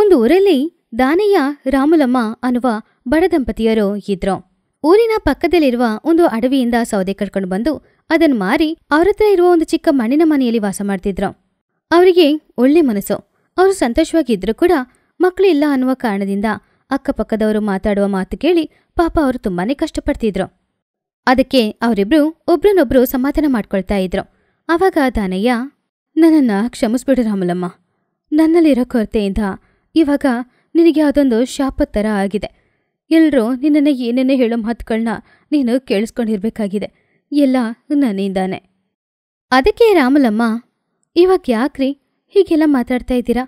ಒಂದು ಊರಲ್ಲಿ ದಾನಯ್ಯ ರಾಮುಲಮ್ಮ ಅನ್ನುವ ಬಡ ಇದ್ರು ಊರಿನ ಪಕ್ಕದಲ್ಲಿರುವ ಒಂದು ಅಡವಿಯಿಂದ ಸೌದೆ ಕಟ್ಕೊಂಡು ಬಂದು ಅದನ್ನು ಮಾರಿ ಅವ್ರ ಹತ್ರ ಇರುವ ಒಂದು ಚಿಕ್ಕ ಮಣ್ಣಿನ ಮನೆಯಲ್ಲಿ ವಾಸ ಮಾಡ್ತಿದ್ರು ಅವರಿಗೆ ಒಳ್ಳೆ ಮನಸ್ಸು ಅವರು ಸಂತೋಷವಾಗಿದ್ರು ಕೂಡ ಮಕ್ಕಳು ಇಲ್ಲ ಅನ್ನುವ ಕಾರಣದಿಂದ ಅಕ್ಕಪಕ್ಕದವರು ಮಾತಾಡುವ ಮಾತು ಕೇಳಿ ಪಾಪ ಅವರು ತುಂಬಾನೇ ಕಷ್ಟಪಡ್ತಿದ್ರು ಅದಕ್ಕೆ ಅವರಿಬ್ರು ಒಬ್ರನ್ನೊಬ್ರು ಸಮಾಧಾನ ಮಾಡ್ಕೊಳ್ತಾ ಇದ್ರು ಆವಾಗ ದಾನಯ್ಯ ನನ್ನನ್ನು ಕ್ಷಮಿಸ್ಬಿಡು ರಾಮಲಮ್ಮ ನನ್ನಲ್ಲಿರೋ ಕೊರತೆಯಿಂದ ಇವಾಗ ನಿನಗೆ ಅದೊಂದು ಶಾಪ ಥರ ಆಗಿದೆ ಎಲ್ಲರೂ ನಿನ್ನನ್ನು ಏನೇನೇ ಹೇಳೋ ಮಾತುಗಳನ್ನ ನೀನು ಕೇಳಿಸ್ಕೊಂಡಿರ್ಬೇಕಾಗಿದೆ ಎಲ್ಲ ನನ್ನಿಂದಾನೆ ಅದಕ್ಕೆ ರಾಮಲಮ್ಮ ಇವಾಗ ಯಾಕ್ರಿ ಹೀಗೆಲ್ಲ ಮಾತಾಡ್ತಾ ಇದ್ದೀರಾ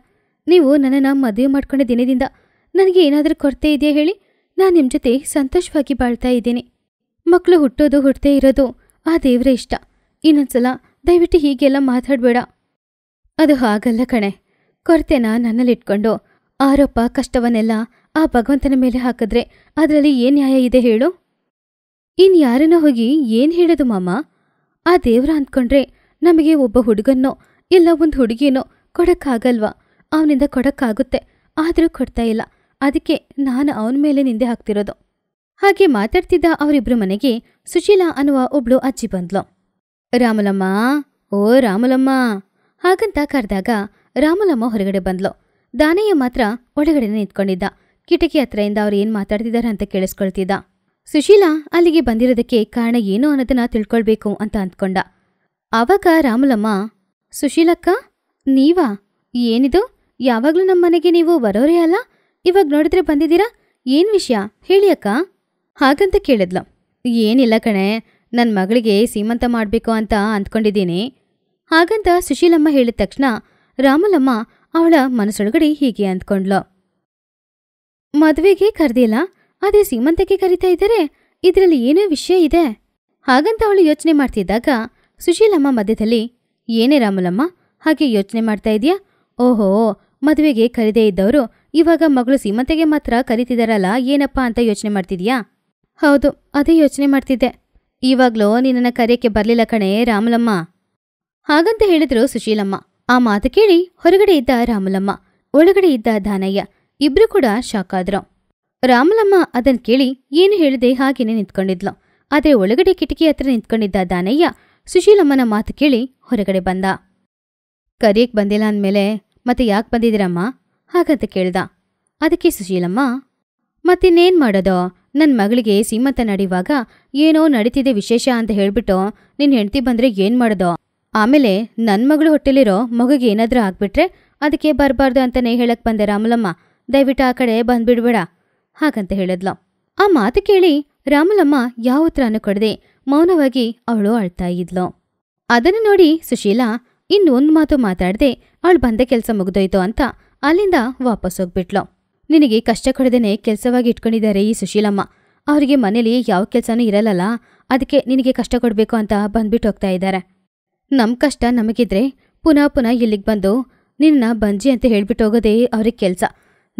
ನೀವು ನನ್ನನ್ನು ಮದುವೆ ಮಾಡ್ಕೊಂಡ ದಿನದಿಂದ ನನಗೆ ಏನಾದರೂ ಕೊರತೆ ಇದೆಯಾ ಹೇಳಿ ನಾನು ನಿಮ್ಮ ಜೊತೆ ಸಂತೋಷವಾಗಿ ಬಾಳ್ತಾ ಇದ್ದೀನಿ ಮಕ್ಕಳು ಹುಟ್ಟೋದು ಹುಟ್ಟದೇ ಇರೋದು ಆ ದೇವರ ಇಷ್ಟ ಇನ್ನೊಂದ್ಸಲ ದಯವಿಟ್ಟು ಹೀಗೆಲ್ಲ ಮಾತಾಡಬೇಡ ಅದು ಹಾಗಲ್ಲ ಕಣೆ ಕೊರತೆನ ನನ್ನಲ್ಲಿಟ್ಕೊಂಡು ಆರೋಪ ಕಷ್ಟವನ್ನೆಲ್ಲ ಆ ಭಗವಂತನ ಮೇಲೆ ಹಾಕಿದ್ರೆ ಅದರಲ್ಲಿ ಏನ್ ನ್ಯಾಯ ಇದೆ ಹೇಳು ಇನ್ಯಾರನ್ನ ಹೋಗಿ ಏನ್ ಹೇಳೋದು ಮಾಮ ಆ ದೇವ್ರ ಅಂದ್ಕೊಂಡ್ರೆ ನಮಗೆ ಒಬ್ಬ ಹುಡುಗನ್ನೋ ಇಲ್ಲ ಒಂದು ಹುಡುಗೀನೋ ಕೊಡಕ್ಕಾಗಲ್ವಾ ಅವನಿಂದ ಕೊಡಕ್ಕಾಗುತ್ತೆ ಆದರೂ ಕೊಡ್ತಾ ಇಲ್ಲ ಅದಕ್ಕೆ ನಾನು ಅವನ ಮೇಲೆ ನಿಂದೆ ಹಾಕ್ತಿರೋದು ಹಾಗೆ ಮಾತಾಡ್ತಿದ್ದ ಅವರಿಬ್ರು ಮನೆಗೆ ಸುಶೀಲಾ ಅನ್ನುವ ಒಬ್ಳು ಅಜ್ಜಿ ಬಂದ್ಲು ರಾಮಲಮ್ಮ ಓ ರಾಮಲಮ್ಮ ಹಾಗಂತ ಕರೆದಾಗ ರಾಮಲಮ್ಮ ಹೊರಗಡೆ ಬಂದ್ಲು ದಾನಯ್ಯ ಮಾತ್ರ ಒಳಗಡೆ ನಿಂತ್ಕೊಂಡಿದ್ದ ಕಿಟಕಿ ಹತ್ರದಿಂದ ಅವ್ರು ಏನು ಮಾತಾಡ್ತಿದ್ದಾರೆ ಅಂತ ಕೇಳಿಸ್ಕೊಳ್ತಿದ್ದ ಸುಶೀಲಾ ಅಲ್ಲಿಗೆ ಬಂದಿರೋದಕ್ಕೆ ಕಾರಣ ಏನು ಅನ್ನೋದನ್ನ ತಿಳ್ಕೊಳ್ಬೇಕು ಅಂತ ಅಂದ್ಕೊಂಡ ಆವಾಗ ರಾಮಲಮ್ಮ ಸುಶೀಲಕ್ಕ ನೀವಾ ಏನಿದು ಯಾವಾಗಲೂ ಮನೆಗೆ ನೀವು ಬರೋರೇ ಅಲ್ಲ ಇವಾಗ ನೋಡಿದ್ರೆ ಬಂದಿದ್ದೀರಾ ಏನು ವಿಷಯ ಹೇಳಿ ಅಕ್ಕ ಹಾಗಂತ ಕೇಳಿದ್ಲು ಏನಿಲ್ಲ ಕಣೆ ನನ್ನ ಮಗಳಿಗೆ ಸೀಮಂತ ಮಾಡಬೇಕು ಅಂತ ಅಂದ್ಕೊಂಡಿದ್ದೀನಿ ಹಾಗಂತ ಸುಶೀಲಮ್ಮ ಹೇಳಿದ ತಕ್ಷಣ ರಾಮಲಮ್ಮ ಅವಳ ಮನಸ್ಸೊಳಗಡೆ ಹೀಗೆ ಅಂದ್ಕೊಂಡ್ಲು ಮದುವೆಗೆ ಕರೆದಿಲ್ಲ ಅದೇ ಸೀಮಂತಕ್ಕೆ ಕರೀತಾ ಇದ್ದರೆ ಇದರಲ್ಲಿ ಏನೋ ವಿಷಯ ಇದೆ ಹಾಗಂತ ಅವಳು ಯೋಚನೆ ಮಾಡ್ತಿದ್ದಾಗ ಸುಶೀಲಮ್ಮ ಮಧ್ಯದಲ್ಲಿ ಏನೇ ರಾಮಲಮ್ಮ ಹಾಗೆ ಯೋಚನೆ ಮಾಡ್ತಾ ಇದೆಯಾ ಓಹೋ ಮದುವೆಗೆ ಕರೆದೇ ಇದ್ದವರು ಇವಾಗ ಮಗಳು ಸೀಮಂತೆಗೆ ಮಾತ್ರ ಕರಿತಿದಾರಲ್ಲ ಏನಪ್ಪಾ ಅಂತ ಯೋಚನೆ ಮಾಡ್ತಿದ್ಯಾ ಹೌದು ಅದೇ ಯೋಚನೆ ಮಾಡ್ತಿದ್ದೆ ಇವಾಗ್ಲೂ ನಿನ್ನನ್ನು ಕರೆಯಕ್ಕೆ ಬರಲಿಲ್ಲ ಕಣೆ ರಾಮಲಮ್ಮ ಹಾಗಂತ ಹೇಳಿದ್ರು ಸುಶೀಲಮ್ಮ ಆ ಮಾತು ಕೇಳಿ ಹೊರಗಡೆ ಇದ್ದ ರಾಮಲಮ್ಮ ಒಳಗಡೆ ಇದ್ದ ದಾನಯ್ಯ ಇಬ್ರು ಕೂಡ ಶಾಕ್ ಆದ್ರು ರಾಮಲಮ್ಮ ಅದನ್ ಕೇಳಿ ಏನು ಹೇಳದೆ ಹಾಗೇನೆ ನಿಂತ್ಕೊಂಡಿದ್ಲು ಆದರೆ ಒಳಗಡೆ ಕಿಟಕಿ ಹತ್ರ ನಿಂತ್ಕೊಂಡಿದ್ದ ದಾನಯ್ಯ ಸುಶೀಲಮ್ಮನ ಮಾತು ಕೇಳಿ ಹೊರಗಡೆ ಬಂದ ಕರಿಯಕ್ ಬಂದಿಲ್ಲ ಅಂದಮೇಲೆ ಮತ್ತೆ ಯಾಕೆ ಬಂದಿದ್ದೀರಮ್ಮ ಹಾಗಂತ ಕೇಳ್ದ ಅದಕ್ಕೆ ಸುಶೀಲಮ್ಮ ಮತ್ತಿನ್ನೇನ್ ಮಾಡೋದೋ ನನ್ನ ಮಗಳಿಗೆ ಸೀಮಂತ ನಡೆಯುವಾಗ ಏನೋ ನಡೀತಿದೆ ವಿಶೇಷ ಅಂತ ಹೇಳ್ಬಿಟ್ಟು ನಿನ್ ಹೆಂಡ್ತಿ ಬಂದ್ರೆ ಏನು ಮಾಡೋದೋ ಆಮೇಲೆ ನನ್ನ ಮಗಳು ಹೊಟ್ಟೆಲಿರೋ ಮಗುಗೆ ಏನಾದರೂ ಆಗ್ಬಿಟ್ರೆ ಅದಕ್ಕೆ ಬರಬಾರ್ದು ಅಂತಲೇ ಹೇಳಕ್ಕೆ ಬಂದೆ ರಾಮಲಮ್ಮ ದಯವಿಟ್ಟು ಆ ಕಡೆ ಬಂದ್ಬಿಡ್ಬೇಡ ಹಾಗಂತ ಹೇಳಿದ್ಲು ಆ ಮಾತು ಕೇಳಿ ರಾಮಲಮ್ಮ ಯಾವ ಉತ್ತರನೂ ಕೊಡದೆ ಮೌನವಾಗಿ ಅವಳು ಅಳ್ತಾ ಇದ್ಲು ಅದನ್ನು ನೋಡಿ ಸುಶೀಲಾ ಇನ್ನೊಂದು ಮಾತು ಮಾತಾಡದೆ ಅವಳು ಬಂದ ಕೆಲಸ ಮುಗಿದೋಯ್ತು ಅಂತ ಅಲ್ಲಿಂದ ವಾಪಸ್ ಹೋಗ್ಬಿಟ್ಲು ನಿನಗೆ ಕಷ್ಟ ಕೊಡದೇನೆ ಕೆಲಸವಾಗಿ ಇಟ್ಕೊಂಡಿದ್ದಾರೆ ಈ ಸುಶೀಲಮ್ಮ ಅವರಿಗೆ ಮನೇಲಿ ಯಾವ ಕೆಲಸನೂ ಇರಲ್ಲಲ್ಲ ಅದಕ್ಕೆ ನಿನಗೆ ಕಷ್ಟ ಕೊಡಬೇಕು ಅಂತ ಬಂದ್ಬಿಟ್ಟು ಹೋಗ್ತಾ ಇದ್ದಾರೆ ನಮ್ಮ ಕಷ್ಟ ನಮಗಿದ್ರೆ ಪುನಃ ಪುನಃ ಇಲ್ಲಿಗೆ ಬಂದು ನಿನ್ನ ಬಂಜಿ ಅಂತ ಹೇಳ್ಬಿಟ್ಟು ಹೋಗೋದೇ ಅವ್ರಿಗೆ ಕೆಲಸ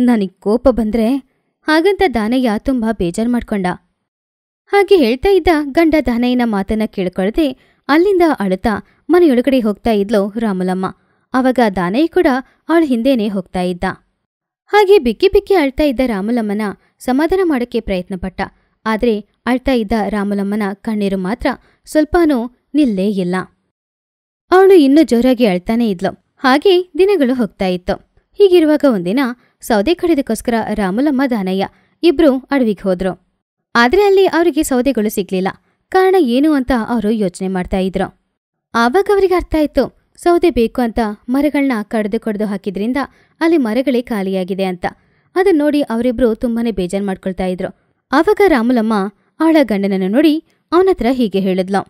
ನನಗೆ ಕೋಪ ಬಂದ್ರೆ ಹಾಗಂತ ದಾನಯ್ಯ ತುಂಬ ಬೇಜಾರು ಮಾಡ್ಕೊಂಡ ಹಾಗೆ ಹೇಳ್ತಾ ಇದ್ದ ಗಂಡ ದಾನಯ್ಯನ ಮಾತನ್ನ ಕೇಳ್ಕೊಳ್ದೆ ಅಲ್ಲಿಂದ ಅಳುತ್ತಾ ಮನೆಯೊಳಗಡೆ ಹೋಗ್ತಾ ಇದ್ಲು ರಾಮುಲಮ್ಮ ಅವಾಗ ದಾನಯ್ಯ ಕೂಡ ಅವಳ ಹಿಂದೇನೆ ಹೋಗ್ತಾ ಇದ್ದ ಹಾಗೆ ಬಿಕ್ಕಿ ಬಿಕ್ಕಿ ಅಳ್ತಾ ಇದ್ದ ರಾಮುಲಮ್ಮನ ಸಮಾಧಾನ ಮಾಡೋಕ್ಕೆ ಪ್ರಯತ್ನಪಟ್ಟ ಆದರೆ ಅಳ್ತಾ ಇದ್ದ ರಾಮುಲಮ್ಮನ ಕಣ್ಣೀರು ಮಾತ್ರ ಸ್ವಲ್ಪನೂ ನಿಲ್ಲೇ ಇಲ್ಲ ಅವಳು ಇನ್ನೂ ಜೋರಾಗಿ ಅಳ್ತಾನೆ ಇದ್ಲು ಹಾಗೆ ದಿನಗಳು ಹೋಗ್ತಾ ಇತ್ತು ಹೀಗಿರುವಾಗ ಒಂದಿನ ಸೌದೆ ಕಡಿದಕ್ಕೋಸ್ಕರ ರಾಮುಲಮ್ಮ ದಾನಯ್ಯ ಇಬ್ರು ಅಡವಿಗೆ ಹೋದ್ರು ಆದ್ರೆ ಅಲ್ಲಿ ಅವರಿಗೆ ಸೌದೆಗಳು ಸಿಗ್ಲಿಲ್ಲ ಕಾರಣ ಏನು ಅಂತ ಅವರು ಯೋಚನೆ ಮಾಡ್ತಾ ಇದ್ರು ಆವಾಗ ಅವರಿಗೆ ಅರ್ಥ ಆಯ್ತು ಸೌದೆ ಬೇಕು ಅಂತ ಮರಗಳನ್ನ ಕಡ್ದು ಕಡ್ದು ಹಾಕಿದ್ರಿಂದ ಅಲ್ಲಿ ಮರಗಳೇ ಖಾಲಿಯಾಗಿದೆ ಅಂತ ಅದನ್ನ ನೋಡಿ ಅವರಿಬ್ರು ತುಂಬಾನೇ ಬೇಜಾರ್ ಮಾಡ್ಕೊಳ್ತಾ ಇದ್ರು ಆವಾಗ ರಾಮುಲಮ್ಮ ಅವಳ ಗಂಡನನ್ನು ನೋಡಿ ಅವನತ್ರ ಹೀಗೆ ಹೇಳಿದ್ಲು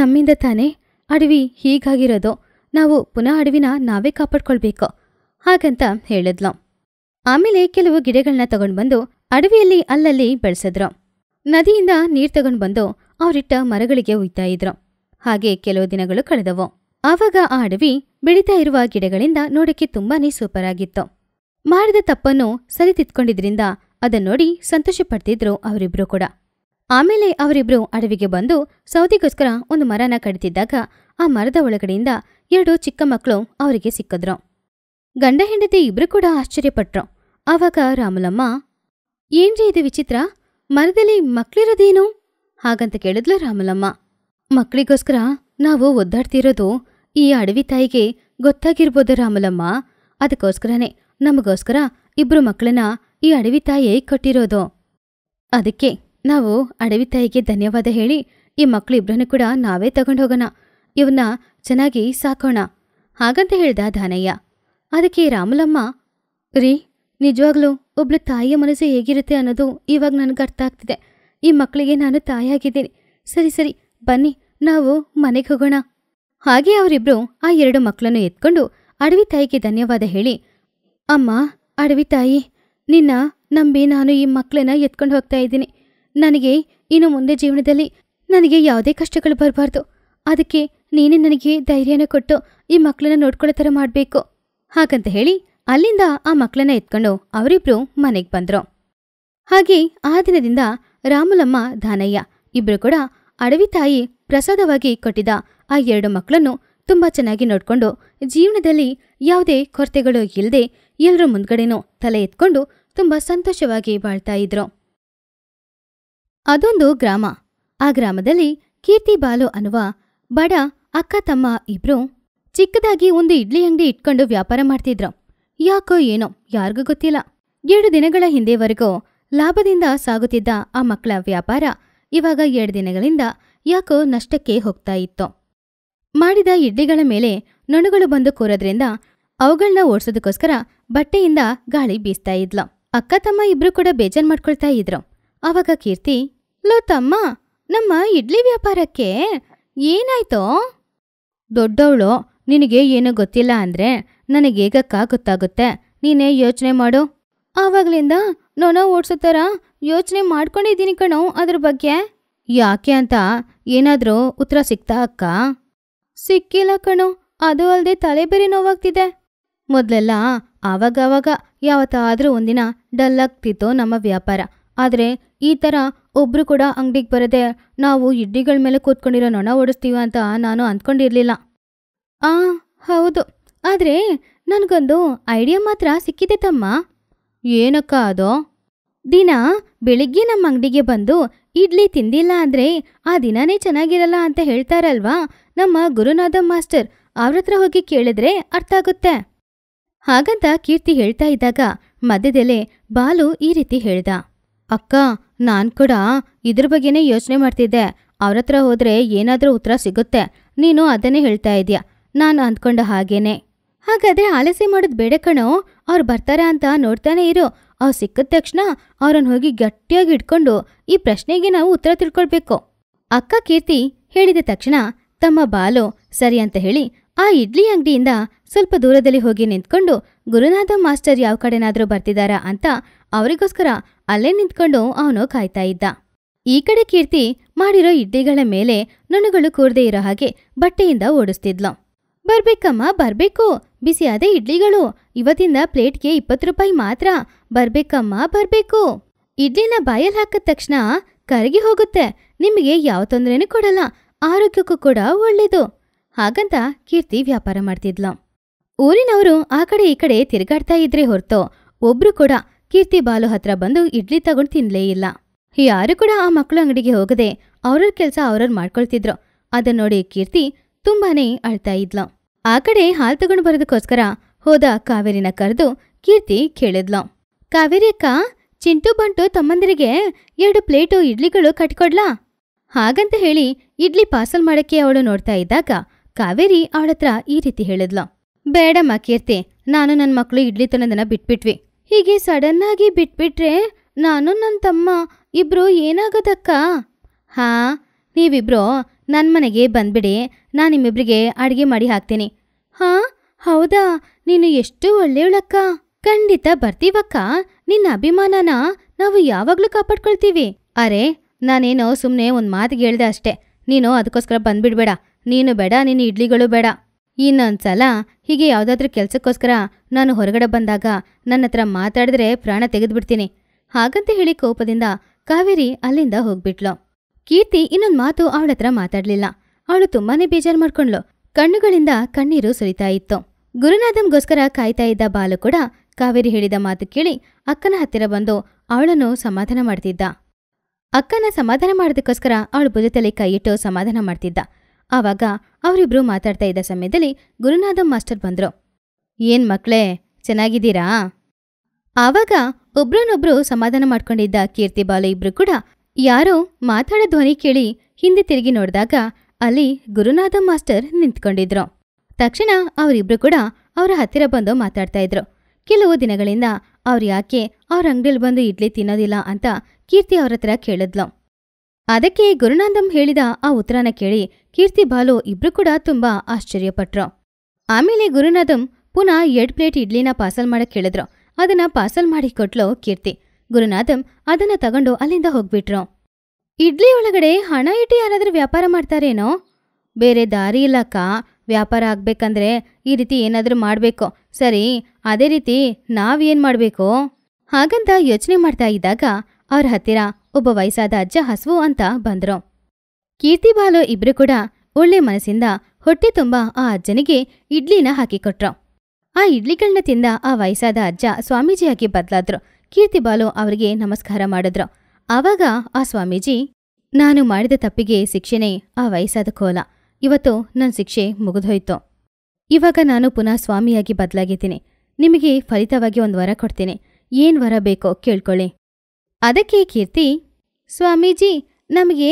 ನಮ್ಮಿಂದ ತಾನೇ ಅಡವಿ ಹೀಗಾಗಿರೋದು ನಾವು ಪುನಃ ಅಡವಿನ ನಾವೇ ಕಾಪಾಡ್ಕೊಳ್ಬೇಕು ಹಾಗಂತ ಹೇಳಿದ್ಲು ಆಮೇಲೆ ಕೆಲವು ಗಿಡಗಳನ್ನ ತಗೊಂಡ್ಬಂದು ಅಡವಿಯಲ್ಲಿ ಅಲ್ಲಲ್ಲಿ ಬೆಳೆಸಿದ್ರು ನದಿಯಿಂದ ನೀರು ತಗೊಂಡ್ಬಂದು ಅವರಿಟ್ಟ ಮರಗಳಿಗೆ ಉಯ್ತಾ ಇದ್ರು ಹಾಗೆ ಕೆಲವು ದಿನಗಳು ಕಳೆದವು ಆವಾಗ ಆ ಅಡವಿ ಬೆಳೀತಾ ಇರುವ ಗಿಡಗಳಿಂದ ನೋಡಕ್ಕೆ ತುಂಬಾನೇ ಸೂಪರ್ ಆಗಿತ್ತು ಮಾಡಿದ ತಪ್ಪನ್ನು ಸರಿತಿತ್ಕೊಂಡಿದ್ರಿಂದ ಅದನ್ನೋಡಿ ಪಡ್ತಿದ್ರು ಅವರಿಬ್ರು ಕೂಡ ಆಮೇಲೆ ಅವರಿಬ್ರು ಅಡವಿಗೆ ಬಂದು ಸೌದಿಗೋಸ್ಕರ ಒಂದು ಮರನ ಕಡಿತಿದ್ದಾಗ ಆ ಮರದ ಒಳಗಡೆಯಿಂದ ಎರಡು ಚಿಕ್ಕ ಮಕ್ಕಳು ಅವರಿಗೆ ಸಿಕ್ಕದ್ರು ಗಂಡ ಹೆಂಡತಿ ಇಬ್ರು ಕೂಡ ಆಶ್ಚರ್ಯಪಟ್ರು ಆವಾಗ ರಾಮಲಮ್ಮ ಏನ್ರಿ ಇದು ವಿಚಿತ್ರ ಮರದಲ್ಲಿ ಮಕ್ಕಳಿರೋದೇನು ಹಾಗಂತ ಕೇಳಿದ್ಲು ರಾಮಲಮ್ಮ ಮಕ್ಕಳಿಗೋಸ್ಕರ ನಾವು ಒದ್ದಾಡ್ತಿರೋದು ಈ ಅಡವಿ ತಾಯಿಗೆ ಗೊತ್ತಾಗಿರ್ಬೋದು ರಾಮಲಮ್ಮ ಅದಕ್ಕೋಸ್ಕರನೇ ನಮಗೋಸ್ಕರ ಇಬ್ರು ಮಕ್ಕಳನ್ನ ಈ ಅಡವಿ ತಾಯಿ ಕೊಟ್ಟಿರೋದು ಅದಕ್ಕೆ ನಾವು ಅಡವಿ ತಾಯಿಗೆ ಧನ್ಯವಾದ ಹೇಳಿ ಈ ಮಕ್ಕಳಿಬ್ಬರನ್ನು ಕೂಡ ನಾವೇ ಹೋಗೋಣ ಇವನ್ನ ಚೆನ್ನಾಗಿ ಸಾಕೋಣ ಹಾಗಂತ ಹೇಳ್ದ ಧಾನಯ್ಯ ಅದಕ್ಕೆ ರಾಮಲಮ್ಮ ರೀ ನಿಜವಾಗ್ಲೂ ಒಬ್ಳ ತಾಯಿಯ ಮನಸ್ಸು ಹೇಗಿರುತ್ತೆ ಅನ್ನೋದು ಇವಾಗ ನನಗೆ ಅರ್ಥ ಆಗ್ತಿದೆ ಈ ಮಕ್ಕಳಿಗೆ ನಾನು ತಾಯಿಯಾಗಿದ್ದೀನಿ ಸರಿ ಸರಿ ಬನ್ನಿ ನಾವು ಮನೆಗೆ ಹೋಗೋಣ ಹಾಗೆ ಅವರಿಬ್ರು ಆ ಎರಡು ಮಕ್ಕಳನ್ನು ಎತ್ಕೊಂಡು ಅಡವಿ ತಾಯಿಗೆ ಧನ್ಯವಾದ ಹೇಳಿ ಅಮ್ಮ ಅಡವಿ ತಾಯಿ ನಿನ್ನ ನಂಬಿ ನಾನು ಈ ಮಕ್ಕಳನ್ನ ಎತ್ಕೊಂಡು ಹೋಗ್ತಾ ಇದ್ದೀನಿ ನನಗೆ ಇನ್ನು ಮುಂದೆ ಜೀವನದಲ್ಲಿ ನನಗೆ ಯಾವುದೇ ಕಷ್ಟಗಳು ಬರಬಾರ್ದು ಅದಕ್ಕೆ ನೀನೇ ನನಗೆ ಧೈರ್ಯನ ಕೊಟ್ಟು ಈ ಮಕ್ಕಳನ್ನ ನೋಡ್ಕೊಳ್ಳೋ ಥರ ಮಾಡಬೇಕು ಹಾಗಂತ ಹೇಳಿ ಅಲ್ಲಿಂದ ಆ ಮಕ್ಕಳನ್ನ ಎತ್ಕೊಂಡು ಅವರಿಬ್ರು ಮನೆಗೆ ಬಂದರು ಹಾಗೆ ಆ ದಿನದಿಂದ ರಾಮಲಮ್ಮ ದಾನಯ್ಯ ಇಬ್ಬರು ಕೂಡ ಅಡವಿ ತಾಯಿ ಪ್ರಸಾದವಾಗಿ ಕೊಟ್ಟಿದ್ದ ಆ ಎರಡು ಮಕ್ಕಳನ್ನು ತುಂಬ ಚೆನ್ನಾಗಿ ನೋಡಿಕೊಂಡು ಜೀವನದಲ್ಲಿ ಯಾವುದೇ ಕೊರತೆಗಳು ಇಲ್ಲದೆ ಎಲ್ಲರೂ ಮುಂದ್ಗಡೆನೂ ತಲೆ ಎತ್ಕೊಂಡು ತುಂಬ ಸಂತೋಷವಾಗಿ ಬಾಳ್ತಾ ಇದ್ರು ಅದೊಂದು ಗ್ರಾಮ ಆ ಗ್ರಾಮದಲ್ಲಿ ಕೀರ್ತಿ ಬಾಲು ಅನ್ನುವ ಬಡ ಅಕ್ಕ ತಮ್ಮ ಇಬ್ರು ಚಿಕ್ಕದಾಗಿ ಒಂದು ಇಡ್ಲಿ ಅಂಗಡಿ ಇಟ್ಕೊಂಡು ವ್ಯಾಪಾರ ಮಾಡ್ತಿದ್ರು ಯಾಕೋ ಏನೋ ಯಾರಿಗೂ ಗೊತ್ತಿಲ್ಲ ಎರಡು ದಿನಗಳ ಹಿಂದೆವರೆಗೂ ಲಾಭದಿಂದ ಸಾಗುತ್ತಿದ್ದ ಆ ಮಕ್ಕಳ ವ್ಯಾಪಾರ ಇವಾಗ ಎರಡು ದಿನಗಳಿಂದ ಯಾಕೋ ನಷ್ಟಕ್ಕೆ ಹೋಗ್ತಾ ಇತ್ತು ಮಾಡಿದ ಇಡ್ಲಿಗಳ ಮೇಲೆ ನೊಣಗಳು ಬಂದು ಕೂರೋದ್ರಿಂದ ಅವುಗಳನ್ನ ಓಡಿಸೋದಕ್ಕೋಸ್ಕರ ಬಟ್ಟೆಯಿಂದ ಗಾಳಿ ಬೀಸ್ತಾ ಇದ್ಲು ಅಕ್ಕ ತಮ್ಮ ಇಬ್ರು ಕೂಡ ಬೇಜಾರ್ ಮಾಡ್ಕೊಳ್ತಾ ಇದ್ರು ಅವಾಗ ಕೀರ್ತಿ ಲೋ ತಮ್ಮ ನಮ್ಮ ಇಡ್ಲಿ ವ್ಯಾಪಾರಕ್ಕೆ ಏನಾಯ್ತೋ ದೊಡ್ಡವಳು ನಿನಗೆ ಏನೂ ಗೊತ್ತಿಲ್ಲ ಅಂದರೆ ನನಗೇಗಕ್ಕ ಗೊತ್ತಾಗುತ್ತೆ ನೀನೇ ಯೋಚನೆ ಮಾಡು ಆವಾಗ್ಲಿಂದ ನೊಣ ಓಡಿಸೋ ಥರ ಯೋಚನೆ ಮಾಡ್ಕೊಂಡಿದ್ದೀನಿ ಕಣೋ ಅದ್ರ ಬಗ್ಗೆ ಯಾಕೆ ಅಂತ ಏನಾದರೂ ಉತ್ತರ ಸಿಕ್ತಾ ಅಕ್ಕ ಸಿಕ್ಕಿಲ್ಲ ಕಣೋ ಅದು ಅಲ್ಲದೆ ತಲೆಬೇರೆ ನೋವಾಗ್ತಿದೆ ಮೊದಲೆಲ್ಲ ಆವಾಗವಾಗ ಯಾವತ್ತಾದರೂ ಒಂದಿನ ಡಲ್ ನಮ್ಮ ವ್ಯಾಪಾರ ಆದರೆ ಈ ಥರ ಒಬ್ರು ಕೂಡ ಅಂಗಡಿಗೆ ಬರದೆ ನಾವು ಇಡ್ಡಿಗಳ ಮೇಲೆ ಕೂತ್ಕೊಂಡಿರೋ ನೊಣ ಓಡಿಸ್ತೀವ ಅಂತ ನಾನು ಅಂದ್ಕೊಂಡಿರ್ಲಿಲ್ಲ ಆ ಹೌದು ಆದರೆ ನನಗೊಂದು ಐಡಿಯಾ ಮಾತ್ರ ಸಿಕ್ಕಿದೆ ತಮ್ಮ ಏನಕ್ಕ ಅದೋ ದಿನ ಬೆಳಿಗ್ಗೆ ನಮ್ಮ ಅಂಗಡಿಗೆ ಬಂದು ಇಡ್ಲಿ ತಿಂದಿಲ್ಲ ಅಂದ್ರೆ ಆ ದಿನನೇ ಚೆನ್ನಾಗಿರಲ್ಲ ಅಂತ ಹೇಳ್ತಾರಲ್ವಾ ನಮ್ಮ ಗುರುನಾಥ ಮಾಸ್ಟರ್ ಅವ್ರತ್ರ ಹೋಗಿ ಕೇಳಿದ್ರೆ ಅರ್ಥ ಆಗುತ್ತೆ ಹಾಗಂತ ಕೀರ್ತಿ ಹೇಳ್ತಾ ಇದ್ದಾಗ ಮಧ್ಯದಲ್ಲೇ ಬಾಲು ಈ ರೀತಿ ಹೇಳ್ದ ಅಕ್ಕ ನಾನು ಕೂಡ ಇದ್ರ ಬಗ್ಗೆನೇ ಯೋಚನೆ ಮಾಡ್ತಿದ್ದೆ ಹತ್ರ ಹೋದ್ರೆ ಏನಾದರೂ ಉತ್ತರ ಸಿಗುತ್ತೆ ನೀನು ಅದನ್ನೇ ಹೇಳ್ತಾ ಇದೀಯ ನಾನು ಅಂದ್ಕೊಂಡ ಹಾಗೇನೆ ಹಾಗಾದ್ರೆ ಆಲಸ್ಯ ಮಾಡೋದು ಬೇಡ ಕಣೋ ಅವ್ರು ಬರ್ತಾರ ಅಂತ ನೋಡ್ತಾನೆ ಇರು ಅವ್ರು ಸಿಕ್ಕಿದ ತಕ್ಷಣ ಅವರನ್ನು ಹೋಗಿ ಗಟ್ಟಿಯಾಗಿ ಇಟ್ಕೊಂಡು ಈ ಪ್ರಶ್ನೆಗೆ ನಾವು ಉತ್ತರ ತಿಳ್ಕೊಳ್ಬೇಕು ಅಕ್ಕ ಕೀರ್ತಿ ಹೇಳಿದ ತಕ್ಷಣ ತಮ್ಮ ಬಾಲು ಸರಿ ಅಂತ ಹೇಳಿ ಆ ಇಡ್ಲಿ ಅಂಗಡಿಯಿಂದ ಸ್ವಲ್ಪ ದೂರದಲ್ಲಿ ಹೋಗಿ ನಿಂತ್ಕೊಂಡು ಗುರುನಾಥ ಮಾಸ್ಟರ್ ಯಾವ ಕಡೆನಾದರೂ ಬರ್ತಿದ್ದಾರಾ ಅಂತ ಅವರಿಗೋಸ್ಕರ ಅಲ್ಲೇ ನಿಂತ್ಕೊಂಡು ಅವನು ಕಾಯ್ತಾ ಇದ್ದ ಈ ಕಡೆ ಕೀರ್ತಿ ಮಾಡಿರೋ ಇಡ್ಲಿಗಳ ಮೇಲೆ ನುಣುಗಳು ಕೂರದೇ ಇರೋ ಹಾಗೆ ಬಟ್ಟೆಯಿಂದ ಓಡಿಸ್ತಿದ್ಲು ಬರ್ಬೇಕಮ್ಮ ಬರ್ಬೇಕು ಬಿಸಿಯಾದ ಇಡ್ಲಿಗಳು ಇವತ್ತಿಂದ ಪ್ಲೇಟ್ಗೆ ಇಪ್ಪತ್ತು ರೂಪಾಯಿ ಮಾತ್ರ ಬರ್ಬೇಕಮ್ಮ ಬರ್ಬೇಕು ಇಡ್ಲಿನ ಬಾಯಲ್ ಹಾಕಿದ ತಕ್ಷಣ ಕರಗಿ ಹೋಗುತ್ತೆ ನಿಮಗೆ ಯಾವ ತೊಂದರೆನೂ ಕೊಡಲ್ಲ ಆರೋಗ್ಯಕ್ಕೂ ಕೂಡ ಒಳ್ಳೇದು ಹಾಗಂತ ಕೀರ್ತಿ ವ್ಯಾಪಾರ ಮಾಡ್ತಿದ್ಲ ಊರಿನವರು ಆ ಕಡೆ ಈ ಕಡೆ ತಿರುಗಾಡ್ತಾ ಇದ್ರೆ ಹೊರತೋ ಒಬ್ರು ಕೂಡ ಕೀರ್ತಿ ಬಾಲು ಹತ್ರ ಬಂದು ಇಡ್ಲಿ ತಗೊಂಡು ತಿನ್ಲೇ ಇಲ್ಲ ಯಾರು ಕೂಡ ಆ ಮಕ್ಕಳು ಅಂಗಡಿಗೆ ಹೋಗದೆ ಅವ್ರವ್ರ ಕೆಲಸ ಅವ್ರವ್ರು ಮಾಡ್ಕೊಳ್ತಿದ್ರು ಅದನ್ನ ನೋಡಿ ಕೀರ್ತಿ ತುಂಬಾನೇ ಅಳ್ತಾ ಇದ್ಲು ಆ ಕಡೆ ಹಾಲು ತಗೊಂಡು ಬರೋದಕ್ಕೋಸ್ಕರ ಹೋದ ಕಾವೇರಿನ ಕರೆದು ಕೀರ್ತಿ ಕೇಳಿದ್ಲು ಕಾವೇರಿ ಅಕ್ಕ ಚಿಂಟು ಬಂಟು ತಮ್ಮಂದಿರಿಗೆ ಎರಡು ಪ್ಲೇಟು ಇಡ್ಲಿಗಳು ಕಟ್ಕೊಡ್ಲಾ ಹಾಗಂತ ಹೇಳಿ ಇಡ್ಲಿ ಪಾರ್ಸಲ್ ಮಾಡೋಕ್ಕೆ ಅವಳು ನೋಡ್ತಾ ಇದ್ದಾಗ ಕಾವೇರಿ ಅವಳತ್ರ ಈ ರೀತಿ ಹೇಳಿದ್ಲು ಬೇಡಮ್ಮ ಕೀರ್ತಿ ನಾನು ನನ್ನ ಮಕ್ಕಳು ಇಡ್ಲಿತನದನ್ನ ಬಿಟ್ಬಿಟ್ವಿ ಹೀಗೆ ಸಡನ್ ಆಗಿ ಬಿಟ್ಬಿಟ್ರೆ ನಾನು ನನ್ನ ತಮ್ಮ ಇಬ್ರು ಏನಾಗೋದಕ್ಕ ಹಾ ನೀವಿಬ್ರು ನನ್ನ ಮನೆಗೆ ಬಂದ್ಬಿಡಿ ನಾನು ನಿಮ್ಮಿಬ್ರಿಗೆ ಅಡುಗೆ ಮಾಡಿ ಹಾಕ್ತೀನಿ ಹಾ ಹೌದಾ ನೀನು ಎಷ್ಟು ಒಳ್ಳೆಯವಳಕ್ಕ ಖಂಡಿತ ಬರ್ತೀವಕ್ಕ ನಿನ್ನ ಅಭಿಮಾನನ ನಾವು ಯಾವಾಗ್ಲೂ ಕಾಪಾಡ್ಕೊಳ್ತೀವಿ ಅರೆ ನಾನೇನೋ ಸುಮ್ಮನೆ ಒಂದು ಮಾತಿಗೆ ಹೇಳ್ದೆ ಅಷ್ಟೇ ನೀನು ಅದಕ್ಕೋಸ್ಕರ ಬಂದ್ಬಿಡ್ಬೇಡ ನೀನು ಬೇಡ ನಿನ್ನ ಇಡ್ಲಿಗಳು ಬೇಡ ಇನ್ನೊಂದ್ಸಲ ಹೀಗೆ ಯಾವುದಾದ್ರೂ ಕೆಲಸಕ್ಕೋಸ್ಕರ ನಾನು ಹೊರಗಡೆ ಬಂದಾಗ ನನ್ನ ಹತ್ರ ಮಾತಾಡಿದ್ರೆ ಪ್ರಾಣ ತೆಗೆದುಬಿಡ್ತೀನಿ ಹಾಗಂತ ಹೇಳಿ ಕೋಪದಿಂದ ಕಾವೇರಿ ಅಲ್ಲಿಂದ ಹೋಗ್ಬಿಟ್ಲು ಕೀರ್ತಿ ಇನ್ನೊಂದು ಮಾತು ಅವಳ ಹತ್ರ ಮಾತಾಡಲಿಲ್ಲ ಅವಳು ತುಂಬಾನೇ ಬೇಜಾರು ಮಾಡ್ಕೊಂಡ್ಲು ಕಣ್ಣುಗಳಿಂದ ಕಣ್ಣೀರು ಸುರಿತಾ ಇತ್ತು ಗುರುನಾಥಂಗೋಸ್ಕರ ಕಾಯ್ತಾ ಇದ್ದ ಬಾಲು ಕೂಡ ಕಾವೇರಿ ಹೇಳಿದ ಮಾತು ಕೇಳಿ ಅಕ್ಕನ ಹತ್ತಿರ ಬಂದು ಅವಳನ್ನು ಸಮಾಧಾನ ಮಾಡ್ತಿದ್ದ ಅಕ್ಕನ ಸಮಾಧಾನ ಮಾಡೋದಕ್ಕೋಸ್ಕರ ಅವಳು ತಲೆ ಕೈಯಿಟ್ಟು ಸಮಾಧಾನ ಮಾಡ್ತಿದ್ದ ಆವಾಗ ಅವರಿಬ್ರು ಮಾತಾಡ್ತಾ ಇದ್ದ ಸಮಯದಲ್ಲಿ ಗುರುನಾಥ ಮಾಸ್ಟರ್ ಬಂದರು ಏನ್ ಮಕ್ಕಳೇ ಚೆನ್ನಾಗಿದ್ದೀರಾ ಆವಾಗ ಒಬ್ರನ್ನೊಬ್ರು ಸಮಾಧಾನ ಮಾಡ್ಕೊಂಡಿದ್ದ ಕೀರ್ತಿ ಬಾಲು ಇಬ್ರು ಕೂಡ ಯಾರೋ ಮಾತಾಡೋ ಧ್ವನಿ ಕೇಳಿ ಹಿಂದೆ ತಿರುಗಿ ನೋಡಿದಾಗ ಅಲ್ಲಿ ಗುರುನಾಥ ಮಾಸ್ಟರ್ ನಿಂತ್ಕೊಂಡಿದ್ರು ತಕ್ಷಣ ಅವರಿಬ್ರು ಕೂಡ ಅವರ ಹತ್ತಿರ ಬಂದು ಮಾತಾಡ್ತಾ ಇದ್ರು ಕೆಲವು ದಿನಗಳಿಂದ ಅವ್ರು ಯಾಕೆ ಅವ್ರ ಅಂಗಡಿಲಿ ಬಂದು ಇಡ್ಲಿ ತಿನ್ನೋದಿಲ್ಲ ಅಂತ ಕೀರ್ತಿ ಅವ್ರ ಹತ್ರ ಕೇಳಿದ್ಲು ಅದಕ್ಕೆ ಗುರುನಾಂದಂ ಹೇಳಿದ ಆ ಉತ್ತರನ ಕೇಳಿ ಕೀರ್ತಿ ಬಾಲು ಇಬ್ರು ಕೂಡ ತುಂಬಾ ಆಶ್ಚರ್ಯಪಟ್ರು ಆಮೇಲೆ ಗುರುನಾಥಂ ಪುನಃ ಎರಡ್ ಪ್ಲೇಟ್ ಇಡ್ಲಿನ ಪಾರ್ಸಲ್ ಮಾಡಕ್ ಕೇಳಿದ್ರು ಅದನ್ನ ಪಾರ್ಸಲ್ ಮಾಡಿ ಕೊಟ್ಲು ಕೀರ್ತಿ ಗುರುನಾಥಂ ಅದನ್ನ ತಗೊಂಡು ಅಲ್ಲಿಂದ ಹೋಗ್ಬಿಟ್ರು ಇಡ್ಲಿ ಒಳಗಡೆ ಹಣ ಇಟ್ಟು ಯಾರಾದ್ರೂ ವ್ಯಾಪಾರ ಮಾಡ್ತಾರೇನೋ ಬೇರೆ ದಾರಿ ಇಲ್ಲಕ್ಕ ವ್ಯಾಪಾರ ಆಗ್ಬೇಕಂದ್ರೆ ಈ ರೀತಿ ಏನಾದ್ರೂ ಮಾಡ್ಬೇಕು ಸರಿ ಅದೇ ರೀತಿ ನಾವೇನ್ ಮಾಡ್ಬೇಕು ಹಾಗಂತ ಯೋಚನೆ ಮಾಡ್ತಾ ಇದ್ದಾಗ ಅವ್ರ ಹತ್ತಿರ ಒಬ್ಬ ವಯಸ್ಸಾದ ಅಜ್ಜ ಹಸುವು ಅಂತ ಬಂದರು ಕೀರ್ತಿ ಇಬ್ರು ಕೂಡ ಒಳ್ಳೆ ಮನಸ್ಸಿಂದ ಹೊಟ್ಟೆ ತುಂಬ ಆ ಅಜ್ಜನಿಗೆ ಇಡ್ಲಿನ ಹಾಕಿಕೊಟ್ರು ಆ ಇಡ್ಲಿಗಳನ್ನ ತಿಂದ ಆ ವಯಸ್ಸಾದ ಅಜ್ಜ ಸ್ವಾಮೀಜಿಯಾಗಿ ಬದಲಾದ್ರು ಕೀರ್ತಿ ಅವರಿಗೆ ನಮಸ್ಕಾರ ಮಾಡಿದ್ರು ಆವಾಗ ಆ ಸ್ವಾಮೀಜಿ ನಾನು ಮಾಡಿದ ತಪ್ಪಿಗೆ ಶಿಕ್ಷೆನೇ ಆ ವಯಸ್ಸಾದ ಕೋಲ ಇವತ್ತು ನನ್ನ ಶಿಕ್ಷೆ ಮುಗಿದೋಯ್ತು ಇವಾಗ ನಾನು ಪುನಃ ಸ್ವಾಮಿಯಾಗಿ ಬದಲಾಗಿದ್ದೀನಿ ನಿಮಗೆ ಫಲಿತವಾಗಿ ಒಂದು ವರ ಕೊಡ್ತೀನಿ ಏನು ವರ ಬೇಕೋ ಕೇಳ್ಕೊಳ್ಳಿ ಅದಕ್ಕೆ ಕೀರ್ತಿ ಸ್ವಾಮೀಜಿ ನಮಗೆ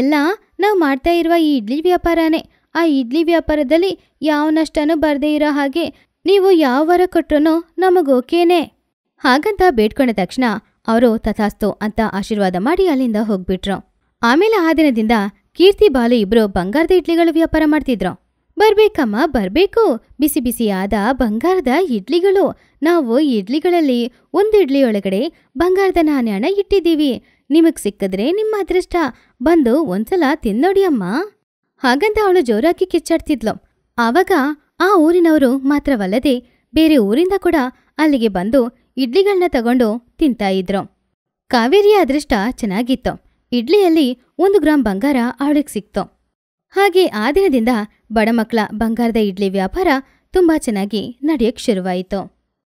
ಎಲ್ಲ ನಾವು ಮಾಡ್ತಾ ಇರುವ ಈ ಇಡ್ಲಿ ವ್ಯಾಪಾರನೇ ಆ ಇಡ್ಲಿ ವ್ಯಾಪಾರದಲ್ಲಿ ಯಾವ ನಷ್ಟನೂ ಬರದೇ ಇರೋ ಹಾಗೆ ನೀವು ಯಾವ ವರ ಕೊಟ್ರೂ ನಮಗೋಕೇನೆ ಹಾಗಂತ ಬೇಡ್ಕೊಂಡ ತಕ್ಷಣ ಅವರು ತಥಾಸ್ತು ಅಂತ ಆಶೀರ್ವಾದ ಮಾಡಿ ಅಲ್ಲಿಂದ ಹೋಗ್ಬಿಟ್ರು ಆಮೇಲೆ ಆ ದಿನದಿಂದ ಕೀರ್ತಿ ಬಾಲು ಇಬ್ಬರು ಬಂಗಾರದ ಇಡ್ಲಿಗಳು ವ್ಯಾಪಾರ ಮಾಡ್ತಿದ್ರು ಬರ್ಬೇಕಮ್ಮ ಬರ್ಬೇಕು ಬಿಸಿ ಬಿಸಿಯಾದ ಬಂಗಾರದ ಇಡ್ಲಿಗಳು ನಾವು ಇಡ್ಲಿಗಳಲ್ಲಿ ಒಂದು ಇಡ್ಲಿ ಒಳಗಡೆ ಬಂಗಾರದ ನಾಣ್ಯನ ಇಟ್ಟಿದ್ದೀವಿ ನಿಮಗೆ ಸಿಕ್ಕಿದ್ರೆ ನಿಮ್ಮ ಅದೃಷ್ಟ ಬಂದು ಒಂದ್ಸಲ ತಿನ್ನೋಡಿ ಅಮ್ಮ ಹಾಗಂತ ಅವಳು ಜೋರಾಗಿ ಕಿಚ್ಚಾಡ್ತಿದ್ಲು ಆವಾಗ ಆ ಊರಿನವರು ಮಾತ್ರವಲ್ಲದೆ ಬೇರೆ ಊರಿಂದ ಕೂಡ ಅಲ್ಲಿಗೆ ಬಂದು ಇಡ್ಲಿಗಳನ್ನ ತಗೊಂಡು ತಿಂತಾ ಇದ್ರು ಕಾವೇರಿಯ ಅದೃಷ್ಟ ಚೆನ್ನಾಗಿತ್ತು ಇಡ್ಲಿಯಲ್ಲಿ ಒಂದು ಗ್ರಾಮ್ ಬಂಗಾರ ಅವಳಿಗೆ ಸಿಕ್ತು ಹಾಗೆ ಆ ದಿನದಿಂದ ಬಡಮಕ್ಳ ಬಂಗಾರದ ಇಡ್ಲಿ ವ್ಯಾಪಾರ ತುಂಬಾ ಚೆನ್ನಾಗಿ ನಡೆಯಕ್ಕೆ ಶುರುವಾಯಿತು